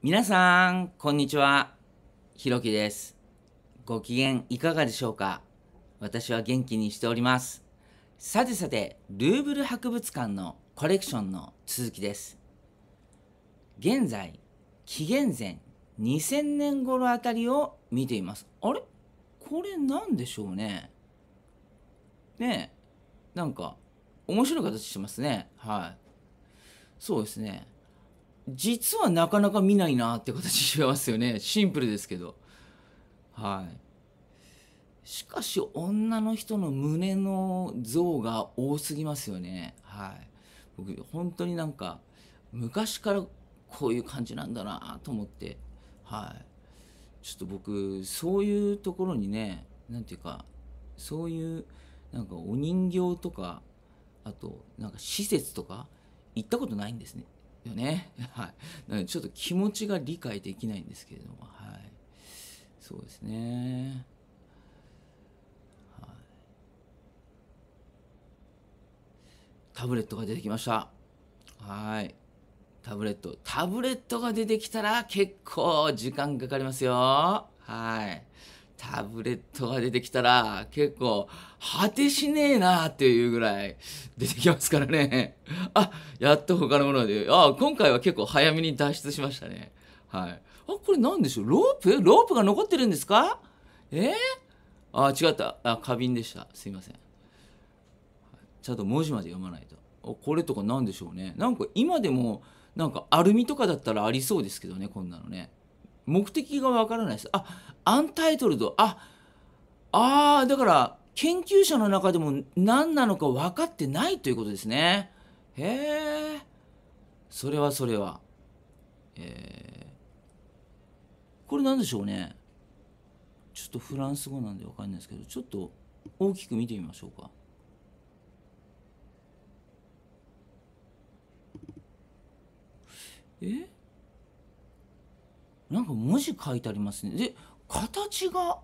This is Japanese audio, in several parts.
皆さん、こんにちは。ひろきです。ご機嫌いかがでしょうか私は元気にしております。さてさて、ルーブル博物館のコレクションの続きです。現在、紀元前2000年頃あたりを見ています。あれこれ何でしょうねねえ、なんか面白い形してますね。はい。そうですね。実はなかなか見ないなって形しますよねシンプルですけどはいしかし女の人の胸の像が多すぎますよねはい僕本当になんか昔からこういう感じなんだなと思ってはいちょっと僕そういうところにね何て言うかそういうなんかお人形とかあとなんか施設とか行ったことないんですねよね。はい。ちょっと気持ちが理解できないんですけれども、はい。そうですね。はい。タブレットが出てきました。はい。タブレット。タブレットが出てきたら結構時間かかりますよ。はい。タブレットが出てきたら結構果てしねえなっていうぐらい 出てきますからね。あ、やっと他のもので。あ、今回は結構早めに脱出しましたね。はい。あ、これ何でしょうロープロープが残ってるんですかえー、あ、違った。あ、花瓶でした。すいません。ちゃんと文字まで読まないと。これとか何でしょうね。なんか今でもなんかアルミとかだったらありそうですけどね、こんなのね。目的がわからないです。あ、アンタイトルド。あ、ああ、だから、研究者の中でも何なのか分かってないということですね。へえ、それはそれは。えー、これ何でしょうね。ちょっとフランス語なんで分かんないですけど、ちょっと大きく見てみましょうか。えなんか文字書いてありますねで形が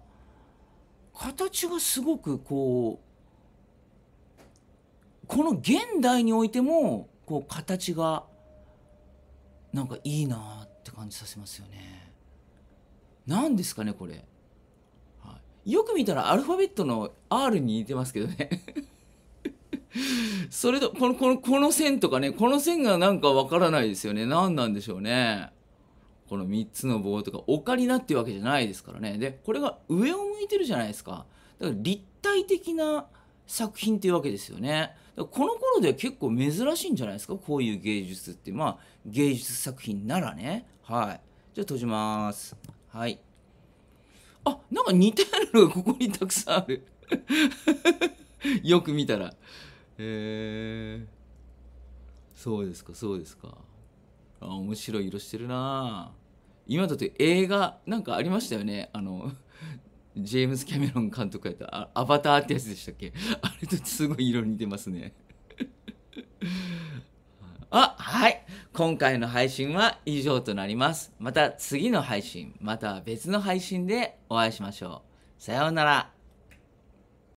形がすごくこうこの現代においてもこう形がなんかいいなって感じさせますよね何ですかねこれ、はい、よく見たらアルファベットの R に似てますけどね それとこのこのこの線とかねこの線がなんかわからないですよね何なんでしょうねこの3つの棒とかオカリナっていうわけじゃないですからねでこれが上を向いてるじゃないですかだから立体的な作品っていうわけですよねこの頃では結構珍しいんじゃないですかこういう芸術ってまあ芸術作品ならねはいじゃあ閉じますはいあなんか似たようなのがここにたくさんある よく見たらへえそうですかそうですかあ面白い色してるなあ今だと映画なんかありましたよねあのジェームズ・キャメロン監督やったアバターってやつでしたっけ あれとすごい色似てますね あはい今回の配信は以上となりますまた次の配信また別の配信でお会いしましょうさようなら